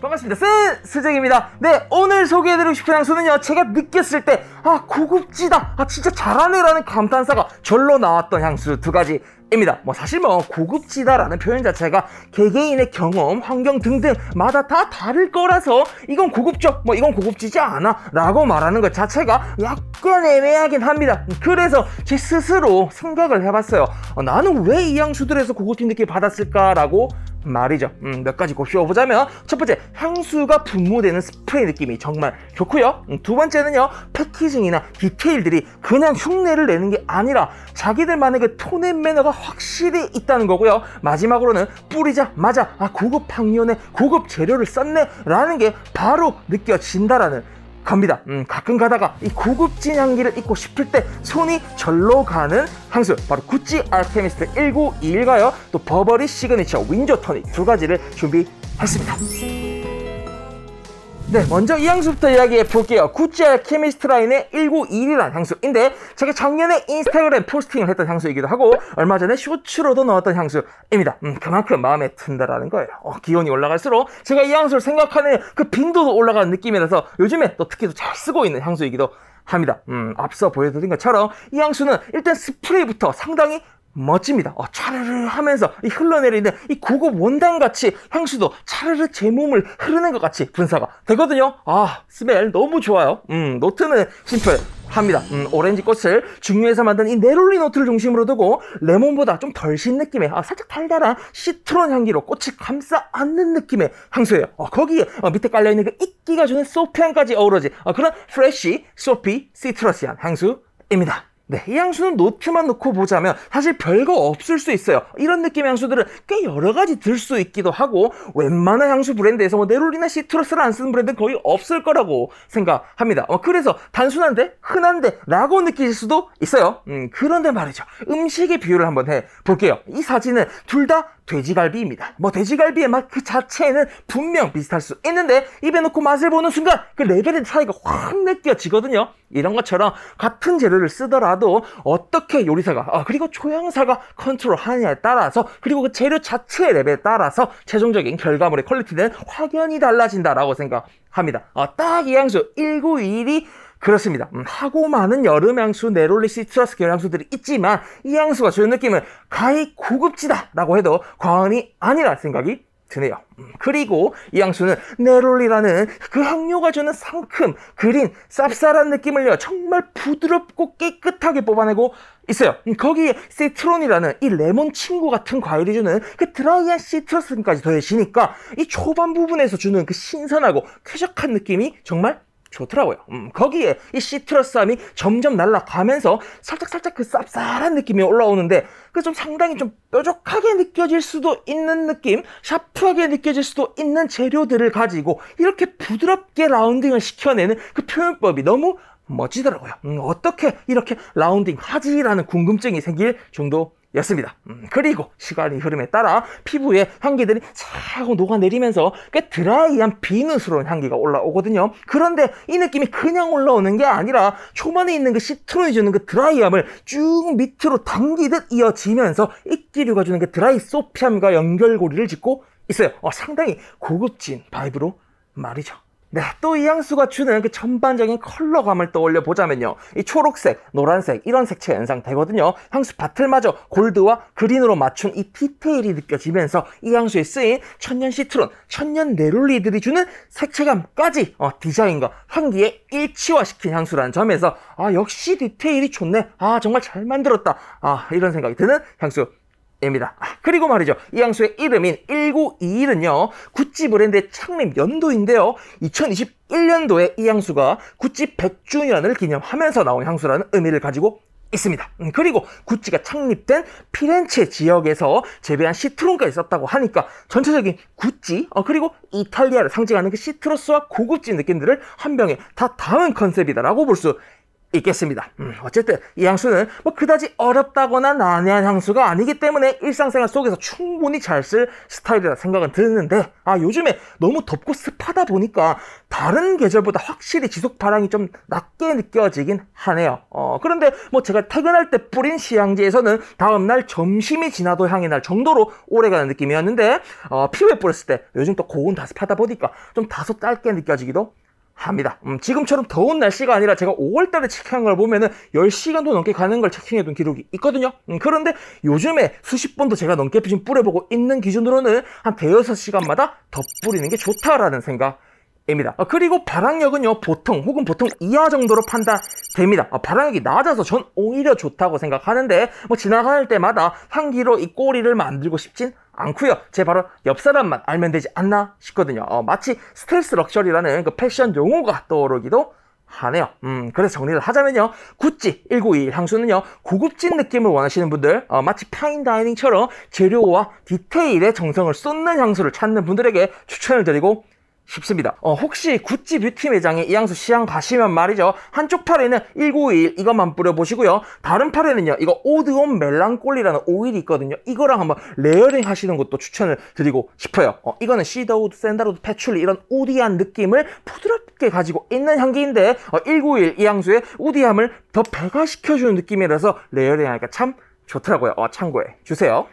반갑습니다. 쓰 스쟁입니다. 네 오늘 소개해드리고 싶은 향수는요. 제가 느꼈을 때아 고급지다. 아 진짜 잘하네라는 감탄사가 절로 나왔던 향수 두 가지 입니다. 뭐 사실 뭐 고급지다라는 표현 자체가 개개인의 경험, 환경 등등마다 다 다를 거라서 이건 고급져, 뭐 이건 고급지지 않아라고 말하는 것 자체가 약간 애매하긴 합니다. 그래서 제 스스로 생각을 해봤어요. 어, 나는 왜 이 향수들에서 고급진 느낌 받았을까라고 말이죠. 음, 몇 가지 곱씹어보자면 첫 번째, 향수가 분무되는 스프레이 느낌이 정말 좋고요. 음, 두 번째는요, 패키징이나 디테일들이 그냥 흉내를 내는 게 아니라 자기들만의 그 톤앤 매너가 확실히 있다는 거고요. 마지막으로는 뿌리자마자 아 고급 향료네, 고급 재료를 썼네 라는 게 바로 느껴진다라는 갑니다 음, 가끔 가다가 이 고급진 향기를 입고 싶을 때 손이 절로 가는 향수 바로 구찌 알케미스트 1921가요 또 버버리 시그니처 윈저 터닉두 가지를 준비했습니다 네, 먼저 이 향수부터 이야기해 볼게요. 구찌알 케미스트 라인의 1921이란 향수인데 제가 작년에 인스타그램 포스팅을 했던 향수이기도 하고 얼마 전에 쇼츠로도 넣었던 향수입니다. 음, 그만큼 마음에 든다라는 거예요. 어, 기온이 올라갈수록 제가 이 향수를 생각하는 그 빈도도 올라가는 느낌이라서 요즘에 또 특히 잘 쓰고 있는 향수이기도 합니다. 음, 앞서 보여드린 것처럼 이 향수는 일단 스프레이부터 상당히 멋집니다. 어, 차르르 하면서 흘러내리는 이 고급 원단 같이 향수도 차르르 제 몸을 흐르는 것 같이 분사가 되거든요. 아, 스멜 너무 좋아요. 음, 노트는 심플. 합니다. 음, 오렌지 꽃을 중요해서 만든 이 네롤리 노트를 중심으로 두고 레몬보다 좀 덜 신 느낌의 아, 살짝 달달한 시트론 향기로 꽃이 감싸 안는 느낌의 향수예요. 어, 거기에 어, 밑에 깔려있는 그 이끼가 주는 소피향까지 어우러진 어, 그런 프레쉬, 소피, 시트러시한 향수입니다. 네, 이 향수는 노트만 놓고 보자면 사실 별거 없을 수 있어요. 이런 느낌 향수들은 꽤 여러 가지 들 수 있기도 하고 웬만한 향수 브랜드에서 뭐 네롤이나 시트러스를 안 쓰는 브랜드는 거의 없을 거라고 생각합니다. 어, 그래서 단순한데 흔한데 라고 느끼실 수도 있어요. 음, 그런데 말이죠. 음식의 비유를 한번 해볼게요. 이 사진은 둘 다 돼지갈비입니다. 뭐 돼지갈비의 맛 그 자체는 분명 비슷할 수 있는데 입에 넣고 맛을 보는 순간 그 레벨의 차이가 확 느껴지거든요. 이런 것처럼 같은 재료를 쓰더라 하도 어떻게 요리사가 아, 그리고 조향사가 컨트롤하느냐에 따라서 그리고 그 재료 자체의 레벨에 따라서 최종적인 결과물의 퀄리티는 확연히 달라진다라고 생각합니다. 아, 딱 이 향수 1921이 그렇습니다. 음, 하고 많은 여름 향수, 네롤리 시트러스 계열 향수들이 있지만 이 향수가 주는 느낌은 가히 고급지다라고 해도 과언이 아니라 생각이 드네요. 음, 그리고 이 향수는 네롤리라는 그 향료가 주는 상큼, 그린, 쌉쌀한 느낌을요. 정말 부드럽고 깨끗하게 뽑아내고 있어요. 음, 거기에 세트론이라는 이 레몬 친구 같은 과일이 주는 그 드라이한 시트러스까지 더해지니까 이 초반 부분에서 주는 그 신선하고 쾌적한 느낌이 정말 좋더라고요. 음, 거기에 이 시트러스함이 점점 날아가면서 살짝 살짝 그 쌉쌀한 느낌이 올라오는데 그 좀 상당히 좀 뾰족하게 느껴질 수도 있는 느낌, 샤프하게 느껴질 수도 있는 재료들을 가지고 이렇게 부드럽게 라운딩을 시켜내는 그 표현법이 너무 멋지더라고요. 음, 어떻게 이렇게 라운딩 하지라는 궁금증이 생길 정도 였습니다. 음, 그리고 시간이 흐름에 따라 피부에 향기들이 차고 녹아내리면서 꽤 드라이한 비누스러운 향기가 올라오거든요. 그런데 이 느낌이 그냥 올라오는 게 아니라 초반에 있는 그시트로이 주는 그 드라이함을 쭉 밑으로 당기듯 이어지면서 익기류가 주는 그 드라이 소피함과 연결고리를 짓고 있어요. 어, 상당히 고급진 바이브로 말이죠. 네, 또 이 향수가 주는 그 전반적인 컬러감을 떠올려 보자면요. 이 초록색, 노란색 이런 색채 연상되거든요. 향수 바틀마저 골드와 그린으로 맞춘 이 디테일이 느껴지면서 이 향수에 쓰인 천년 시트론, 천년 네롤리들이 주는 색채감까지 어, 디자인과 향기에 일치화시킨 향수라는 점에서 아 역시 디테일이 좋네. 아 정말 잘 만들었다. 아 이런 생각이 드는 향수 입니다. 그리고 말이죠. 이 향수의 이름인 1921은요. 구찌 브랜드의 창립 연도인데요. 2021년도에 이 향수가 구찌 100주년을 기념하면서 나온 향수라는 의미를 가지고 있습니다. 음, 그리고 구찌가 창립된 피렌체 지역에서 재배한 시트론까지 썼다고 하니까 전체적인 구찌 어, 그리고 이탈리아를 상징하는 그 시트러스와 고급진 느낌들을 한 병에 다 담은 컨셉이다라고 볼수 있겠습니다. 음, 어쨌든 이 향수는 뭐 그다지 어렵다거나 난해한 향수가 아니기 때문에 일상생활 속에서 충분히 잘 쓸 스타일이라 생각은 드는데 아 요즘에 너무 덥고 습하다 보니까 다른 계절보다 확실히 지속 발향이 좀 낮게 느껴지긴 하네요. 어, 그런데 뭐 제가 퇴근할 때 뿌린 시향지에서는 다음날 점심이 지나도 향이 날 정도로 오래가는 느낌이었는데 어, 피부에 뿌렸을 때 요즘 또 고온 다습하다 보니까 좀 다소 짧게 느껴지기도 합니다. 음, 지금처럼 더운 날씨가 아니라 제가 5월 달에 체크한걸 보면은 10시간도 넘게 가는 걸 체킹해 둔 기록이 있거든요. 음, 그런데 요즘에 수십 번도 제가 넘게 지금 뿌려보고 있는 기준으로는 한 대여섯 시간마다 더 뿌리는 게 좋다라는 생각 입니다. 어, 그리고 발항력은요 보통 혹은 보통 이하 정도로 판단됩니다. 어, 발항력이 낮아서 전 오히려 좋다고 생각하는데 뭐 지나갈 때마다 향기로 이 꼬리를 만들고 싶진 않고요. 제 바로 옆 사람만 알면 되지 않나 싶거든요. 어, 마치 스트레스 럭셔리라는 그 패션 용어가 떠오르기도 하네요. 음, 그래서 정리를 하자면요. 구찌 191 향수는요. 고급진 느낌을 원하시는 분들, 어, 마치 파인 다이닝처럼 재료와 디테일에 정성을 쏟는 향수를 찾는 분들에게 추천을 드리고 쉽습니다 어, 혹시 구찌 뷰티 매장에 이양수 시향 가시면 말이죠. 한쪽 팔에는 1921 이것만 뿌려보시고요. 다른 팔에는요. 이거 오드온 멜랑꼴리라는 오일이 있거든요. 이거랑 한번 레이어링 하시는 것도 추천을 드리고 싶어요. 어, 이거는 시더우드, 샌다우드, 패출리 이런 우디한 느낌을 부드럽게 가지고 있는 향기인데 어, 1921 이양수의 우디함을 더 배가시켜주는 느낌이라서 레이어링하니까 참 좋더라고요. 어, 참고해 주세요.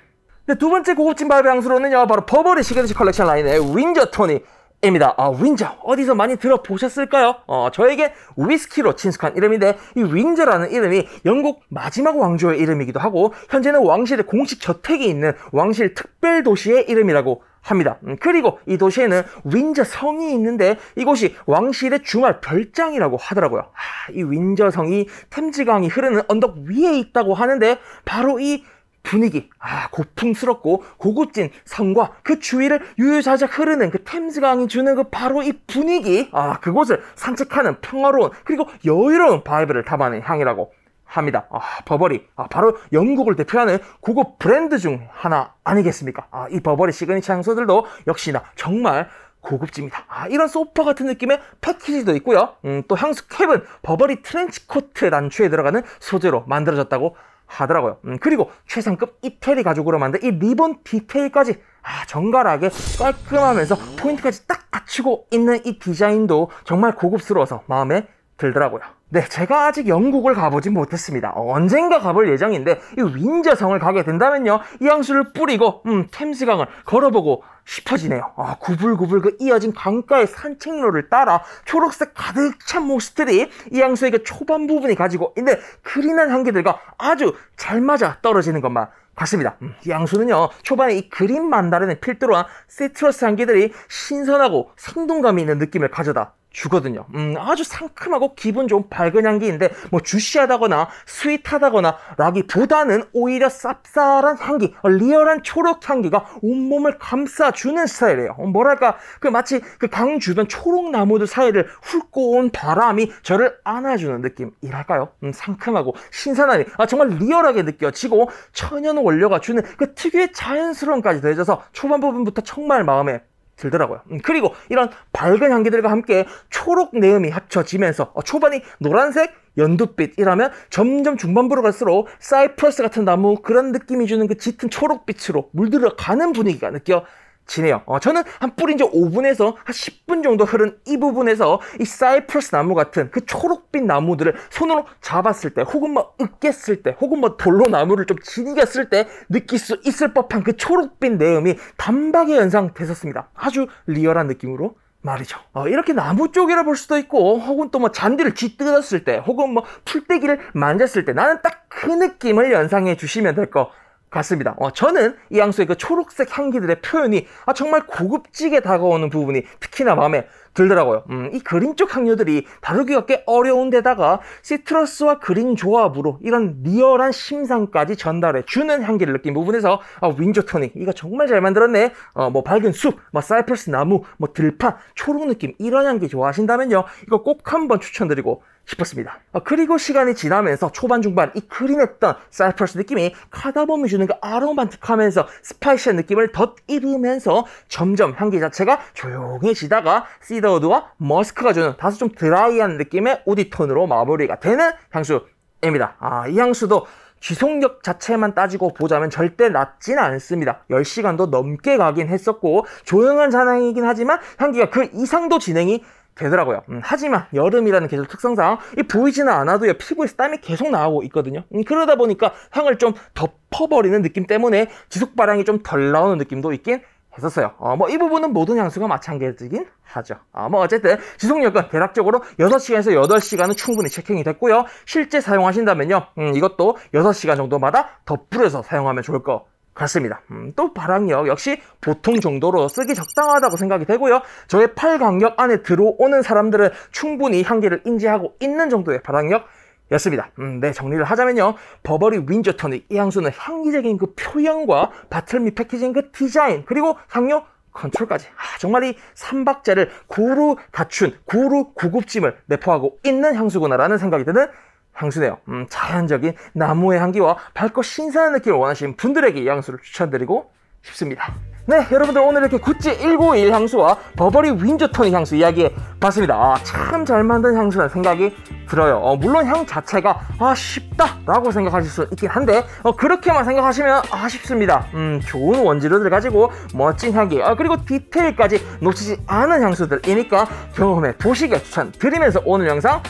네, 두 번째 고급진 바이브 향수로는요. 바로 버버리 시그니처 컬렉션 라인의 윈저톤이 입니다. 아, 윈저 어디서 많이 들어보셨을까요? 어, 저에게 위스키로 친숙한 이름인데 이 윈저라는 이름이 영국 마지막 왕조의 이름이기도 하고 현재는 왕실의 공식 저택이 있는 왕실 특별 도시의 이름이라고 합니다. 음, 그리고 이 도시에는 윈저 성이 있는데 이곳이 왕실의 주말 별장이라고 하더라고요. 아, 이 윈저 성이 템즈강이 흐르는 언덕 위에 있다고 하는데 바로 이 분위기, 아, 고풍스럽고 고급진 성과그 주위를 유유자적 흐르는 그 템스강이 주는 그 바로 이 분위기, 아, 그곳을 산책하는 평화로운 그리고 여유로운 바이브를 담아낸 향이라고 합니다. 아, 버버리. 아, 바로 영국을 대표하는 고급 브랜드 중 하나 아니겠습니까? 아, 이 버버리 시그니처 향수들도 역시나 정말 고급집니다. 아, 이런 소파 같은 느낌의 패키지도 있고요. 음, 또 향수 캡은 버버리 트렌치 코트 단추에 들어가는 소재로 만들어졌다고 하더라고요. 음, 그리고 최상급 이태리 가죽으로 만든 이 리본 디테일까지 아, 정갈하게 깔끔하면서 포인트까지 딱 갖추고 있는 이 디자인도 정말 고급스러워서 마음에 들더라고요. 네, 제가 아직 영국을 가보진 못했습니다. 언젠가 가볼 예정인데 이윈자성을 가게 된다면요, 이 향수를 뿌리고 음, 템스강을 걸어보고 싶어지네요. 아, 구불구불 그 이어진 강가의 산책로를 따라 초록색 가득 찬모스트리이향수에게 초반 부분이 가지고 있는 그린한 향기들과 아주 잘 맞아 떨어지는 것만 봤습니다. 음, 양수는요, 초반에 이 그린 만다르는 필드로한 세트러스 향기들이 신선하고 생동감이 있는 느낌을 가져다 주거든요. 음, 아주 상큼하고 기분 좋은 밝은 향기인데 뭐 주시하다거나 스윗하다거나 라기보다는 오히려 쌉쌀한 향기, 어, 리얼한 초록 향기가 온몸을 감싸주는 스타일이에요. 어, 뭐랄까 그 마치 그 강주던 초록 나무들 사이를 훑고 온 바람이 저를 안아주는 느낌이랄까요? 음, 상큼하고 신선하이 아, 정말 리얼하게 느껴지고 천연옥을 올려가 주는 그 특유의 자연스러움까지 더해져서 초반 부분부터 정말 마음에 들더라고요. 음, 그리고 이런 밝은 향기들과 함께 초록 내음이 합쳐지면서 어, 초반이 노란색, 연두빛이라면 점점 중반부로 갈수록 사이프러스 같은 나무 그런 느낌이 주는 그 짙은 초록빛으로 물들어 가는 분위기가 느껴 지네요. 어, 저는 한 뿌린 지 5분에서 한 10분 정도 흐른 이 부분에서 이 사이프러스 나무 같은 그 초록빛 나무들을 손으로 잡았을 때 혹은 뭐 으깼을 때 혹은 뭐 돌로 나무를 좀 지니겼을 때 느낄 수 있을 법한 그 초록빛 내음이 단박에 연상됐었습니다. 아주 리얼한 느낌으로 말이죠. 어, 이렇게 나무 쪽이라 볼 수도 있고 혹은 또 뭐 잔디를 쥐뜯었을 때 혹은 뭐 풀떼기를 만졌을 때 나는 딱 그 느낌을 연상해 주시면 될것 같습니다. 어, 저는 이 향수의 그 초록색 향기들의 표현이 아, 정말 고급지게 다가오는 부분이 특히나 마음에 들더라고요. 음, 이 그린 쪽 향료들이 다루기가 꽤 어려운 데다가 시트러스와 그린 조합으로 이런 리얼한 심상까지 전달해 주는 향기를 느낀 부분에서 아, 윈저토닉 이거 정말 잘 만들었네. 어, 뭐 밝은 숲, 뭐 사이프러스 나무, 뭐 들판, 초록 느낌 이런 향기 좋아하신다면요. 이거 꼭 한번 추천드리고 싶었습니다. 아, 그리고 시간이 지나면서 초반 중반 이 크린했던 사이퍼스 느낌이 카다범이 주는 그 아로만틱하면서 스파이시한 느낌을 덧입으면서 점점 향기 자체가 조용해지다가 시더우드와 머스크가 주는 다소 좀 드라이한 느낌의 오디톤으로 마무리가 되는 향수입니다. 아, 이 향수도 지속력 자체만 따지고 보자면 절대 낮진 않습니다. 10시간도 넘게 가긴 했었고 조용한 잔향이긴 하지만 향기가 그 이상도 진행이 되더라고요. 음, 하지만 여름이라는 계절 특성상 이 보이지는 않아도 피부에서 땀이 계속 나오고 있거든요. 음, 그러다 보니까 향을 좀 덮어버리는 느낌 때문에 지속 발향이 좀 덜 나오는 느낌도 있긴 했었어요. 어, 뭐이 부분은 모든 향수가 마찬가지긴 하죠. 어, 뭐 어쨌든 지속력은 대략적으로 6시간에서 8시간은 충분히 체킹이 됐고요. 실제 사용하신다면요. 음, 이것도 6시간 정도마다 덧뿌려서 사용하면 좋을 것 같습니다. 음, 또 바람력 역시 보통 정도로 쓰기 적당하다고 생각이 되고요. 저의 팔 간격 안에 들어오는 사람들은 충분히 향기를 인지하고 있는 정도의 바람력 였습니다. 음, 네, 정리를 하자면요. 버버리 윈저 턴의이 향수는 향기적인 그 표현과 바틀 및 패키징 그 디자인 그리고 향료 컨트롤까지 아, 정말 이 삼박자를 고루 갖춘 고루 구급짐을 내포하고 있는 향수구나라는 생각이 드는 향수네요. 음, 자연적인 나무의 향기와 밝고 신선한 느낌을 원하시는 분들에게 이 향수를 추천드리고 싶습니다. 네, 여러분들 오늘 이렇게 구찌 191 향수와 버버리 윈조 토 향수 이야기해 봤습니다. 아, 참 잘 만든 향수라는 생각이 들어요. 어, 물론 향 자체가 아 쉽다라고 생각하실 수 있긴 한데 어, 그렇게만 생각하시면 아쉽습니다. 음, 좋은 원재료들 가지고 멋진 향기 아, 그리고 디테일까지 놓치지 않은 향수들이니까 경험해 보시길 추천드리면서 오늘 영상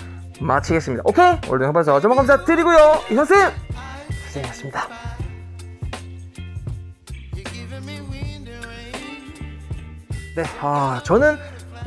마치겠습니다. 오케이? 오늘도 형발서 정말 감사드리고요. 이선생 님 고생하셨습니다. 네, 아, 저는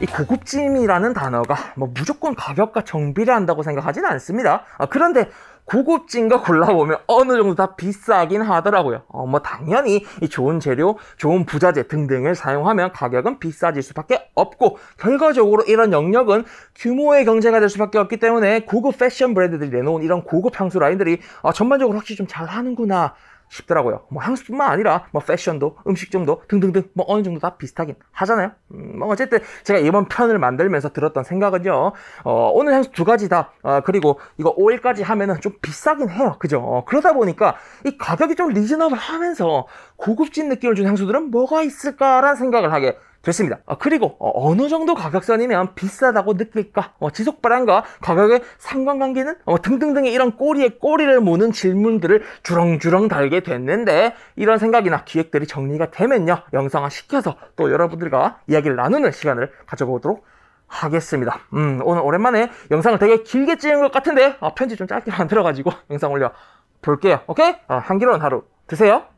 이 고급짐이라는 단어가 뭐 무조건 가볍과정비를한다고 생각하진 않습니다. 아, 그런데 고급진 거 골라보면 어느 정도 다 비싸긴 하더라고요. 어, 뭐 당연히 이 좋은 재료, 좋은 부자재 등등을 사용하면 가격은 비싸질 수밖에 없고 결과적으로 이런 영역은 규모의 경제가 될 수밖에 없기 때문에 고급 패션 브랜드들이 내놓은 이런 고급 향수 라인들이 어, 전반적으로 확실히 좀 잘하는구나 쉽더라고요. 뭐 향수뿐만 아니라 뭐 패션도 음식점도 등등등 뭐 어느 정도 다 비슷하긴 하잖아요. 음, 뭐 어쨌든 제가 이번 편을 만들면서 들었던 생각은요. 어, 오늘 향수 두 가지 다 어, 그리고 이거 5일까지 하면은 좀 비싸긴 해요. 그죠? 어, 그러다 보니까 이 가격이 좀 리즈너블하면서 고급진 느낌을 준 향수들은 뭐가 있을까라는 생각을 하게 됐습니다. 아, 어, 그리고 어, 어느 정도 가격선이면 비싸다고 느낄까? 어, 지속 발행과 가격의 상관관계는 어, 등등등의 이런 꼬리에 꼬리를 무는 질문들을 주렁주렁 달게 됐는데 이런 생각이나 기획들이 정리가 되면요 영상화 시켜서 또 여러분들과 이야기를 나누는 시간을 가져보도록 하겠습니다. 음, 오늘 오랜만에 영상을 되게 길게 찍은 것 같은데 아, 어, 편지 좀 짧게 만들어가지고 영상 올려 볼게요. 오케이? 아, 어, 한기로운 하루 드세요